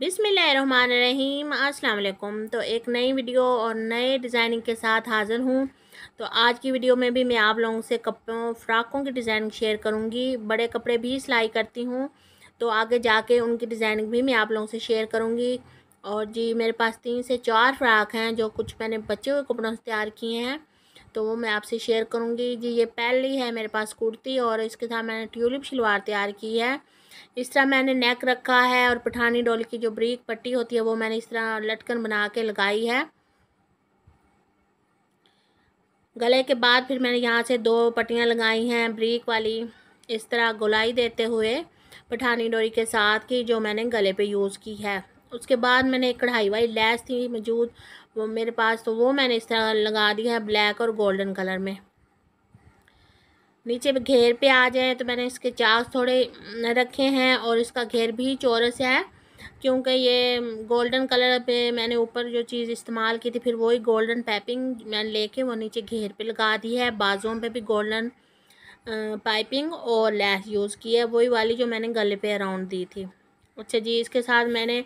बिसमीम अस्सलाम तो एक नई वीडियो और नए डिज़ाइनिंग के साथ हाज़िर हूँ तो आज की वीडियो में भी मैं आप लोगों से कपड़ों फ़्राकों की डिज़ाइनिंग शेयर करूँगी बड़े कपड़े भी सिलाई करती हूँ तो आगे जाके उनकी डिज़ाइनिंग भी मैं आप लोगों से शेयर करूँगी और जी मेरे पास तीन से चार फ़्राक हैं जो कुछ मैंने बचे हुए कपड़ों से तैयार किए हैं तो वो मैं आपसे शेयर करूँगी जी ये पहली है मेरे पास कुर्ती और इसके साथ मैंने ट्यूलिप शलवार तैयार की है इस तरह मैंने नेक रखा है और पठानी डोल की जो ब्रीक पट्टी होती है वो मैंने इस तरह लटकन बना के लगाई है गले के बाद फिर मैंने यहाँ से दो पट्टियाँ लगाई हैं ब्रीक वाली इस तरह गुलाई देते हुए पठानी डोरी के साथ की जो मैंने गले पे यूज़ की है उसके बाद मैंने एक कढ़ाई वाली लैस थी मौजूद वो मेरे पास तो वो मैंने इस तरह लगा दी है ब्लैक और गोल्डन कलर में नीचे घेर पे आ जाए तो मैंने इसके चाक थोड़े रखे हैं और इसका घेर भी चौरस है क्योंकि ये गोल्डन कलर पे मैंने ऊपर जो चीज़ इस्तेमाल की थी फिर वही गोल्डन पाइपिंग मैंने लेके वो नीचे घेर पे लगा दी है बाजुओं पे भी गोल्डन पाइपिंग और लैस यूज़ की है वही वाली जो मैंने गले पे अराउंड दी थी अच्छा जी इसके साथ मैंने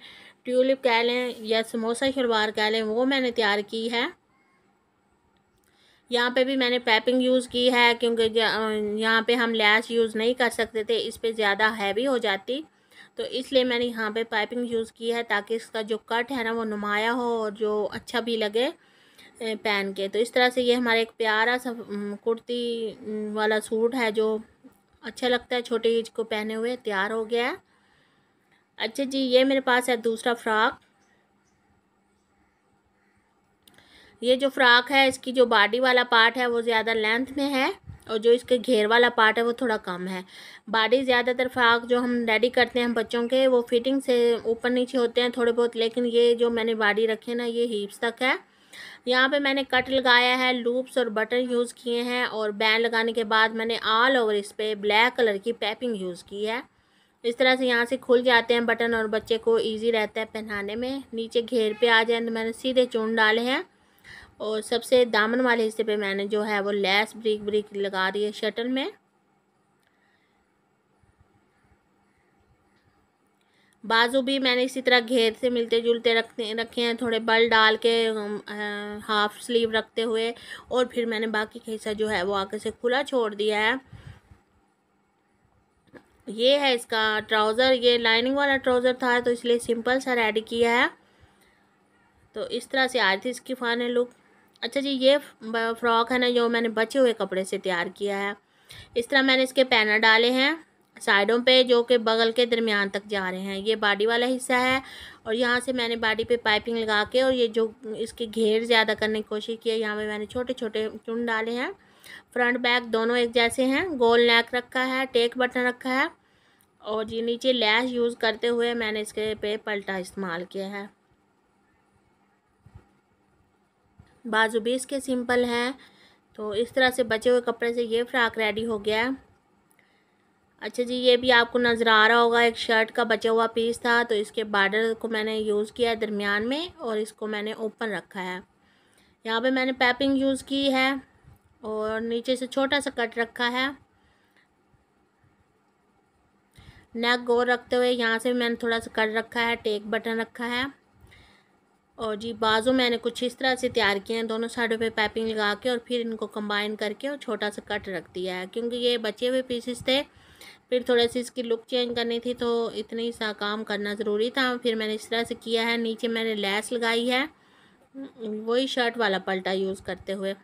ट्यूलिप कह लें या समोसा शलवार कह लें वो मैंने तैयार की है यहाँ पे भी मैंने पैपिंग यूज़ की है क्योंकि यहाँ पे हम लैस यूज़ नहीं कर सकते थे इस पर ज़्यादा हैवी हो जाती तो इसलिए मैंने यहाँ पे पाइपिंग यूज़ की है ताकि इसका जो कट है ना वो नुमाया हो और जो अच्छा भी लगे पहन के तो इस तरह से ये हमारा एक प्यारा सा कुर्ती वाला सूट है जो अच्छा लगता है छोटे एज को पहने हुए तैयार हो गया है अच्छा जी ये मेरे पास है दूसरा फ्रॉक ये जो फ्राक है इसकी जो बॉडी वाला पार्ट है वो ज़्यादा लेंथ में है और जो इसके घेर वाला पार्ट है वो थोड़ा कम है बॉडी ज़्यादातर फ्राक जो हम रेडी करते हैं बच्चों के वो फिटिंग से ऊपर नीचे होते हैं थोड़े बहुत लेकिन ये जो मैंने बॉडी रखी है ना ये हीप्स तक है यहाँ पे मैंने कट लगाया है लूप्स और बटन यूज़ किए हैं और बैन लगाने के बाद मैंने ऑल ओवर इस पर ब्लैक कलर की पैपिंग यूज़ की है इस तरह से यहाँ से खुल जाते हैं बटन और बच्चे को ईजी रहता है पहनाने में नीचे घेर पर आ जाए तो मैंने सीधे चून डाले हैं और सबसे दामन वाले हिस्से पे मैंने जो है वो लेस ब्रिक ब्रिक लगा दी है शटल में बाजू भी मैंने इसी तरह घेर से मिलते जुलते रखते रखे हैं थोड़े बल डाल के हाफ स्लीव रखते हुए और फिर मैंने बाकी का हिस्सा जो है वो आगे से खुला छोड़ दिया है ये है इसका ट्राउज़र ये लाइनिंग वाला ट्राउज़र था तो इसलिए सिंपल सा रेडी किया है तो इस तरह से आज थी इसकी फाइनल लुक अच्छा जी ये फ्रॉक है ना जो मैंने बचे हुए कपड़े से तैयार किया है इस तरह मैंने इसके पैनर डाले हैं साइडों पे जो कि बगल के दरमियान तक जा रहे हैं ये बाडी वाला हिस्सा है और यहाँ से मैंने बाडी पे पाइपिंग लगा के और ये जो इसके घेर ज़्यादा करने की कोशिश की है यहाँ पर मैंने छोटे छोटे चुन डाले हैं फ्रंट बैक दोनों एक जैसे हैं गोल नेक रखा है टेक बटन रखा है और ये नीचे लैस यूज़ करते हुए मैंने इसके पे पलटा इस्तेमाल किया है बाजू भी इसके सिंपल हैं तो इस तरह से बचे हुए कपड़े से ये फ्राक रेडी हो गया है अच्छा जी ये भी आपको नज़र आ रहा होगा एक शर्ट का बचा हुआ पीस था तो इसके बार्डर को मैंने यूज़ किया है दरमियान में और इसको मैंने ओपन रखा है यहाँ पे मैंने पैपिंग यूज़ की है और नीचे से छोटा सा कट रखा है नेक गोर रखते हुए यहाँ से मैंने थोड़ा सा कट रखा है टेक बटन रखा है और जी बाजू मैंने कुछ इस तरह से तैयार किए हैं दोनों साइडों पे पैपिंग लगा के और फिर इनको कंबाइन करके और छोटा सा कट रख दिया है क्योंकि ये बचे हुए पीसेस थे फिर थोड़ा सी इसकी लुक चेंज करनी थी तो इतनी सा काम करना ज़रूरी था फिर मैंने इस तरह से किया है नीचे मैंने लैस लगाई है वही शर्ट वाला पलटा यूज़ करते हुए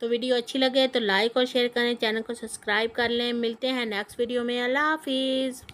तो वीडियो अच्छी लगे तो लाइक और शेयर करें चैनल को सब्सक्राइब कर लें मिलते हैं नेक्स्ट वीडियो में अल्लाह हाफिज़